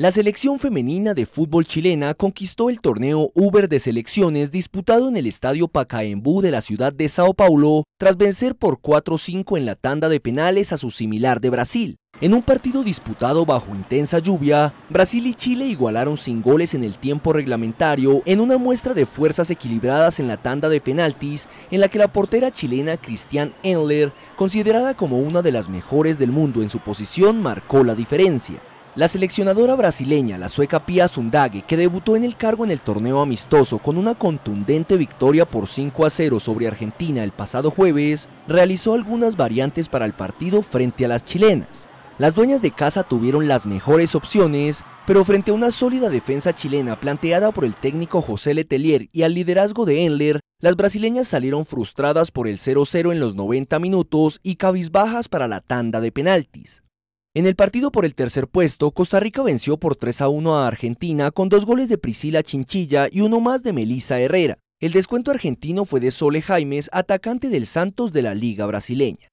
La selección femenina de fútbol chilena conquistó el torneo Uber de selecciones disputado en el Estadio Pacaembú de la ciudad de Sao Paulo tras vencer por 4-5 en la tanda de penales a su similar de Brasil. En un partido disputado bajo intensa lluvia, Brasil y Chile igualaron sin goles en el tiempo reglamentario en una muestra de fuerzas equilibradas en la tanda de penaltis en la que la portera chilena Cristian Enler, considerada como una de las mejores del mundo en su posición, marcó la diferencia. La seleccionadora brasileña, la sueca Pia Sundague, que debutó en el cargo en el torneo amistoso con una contundente victoria por 5 a 0 sobre Argentina el pasado jueves, realizó algunas variantes para el partido frente a las chilenas. Las dueñas de casa tuvieron las mejores opciones, pero frente a una sólida defensa chilena planteada por el técnico José Letelier y al liderazgo de Enler, las brasileñas salieron frustradas por el 0-0 en los 90 minutos y cabizbajas para la tanda de penaltis. En el partido por el tercer puesto, Costa Rica venció por 3 a 1 a Argentina con dos goles de Priscila Chinchilla y uno más de Melissa Herrera. El descuento argentino fue de Sole Jaimes, atacante del Santos de la Liga Brasileña.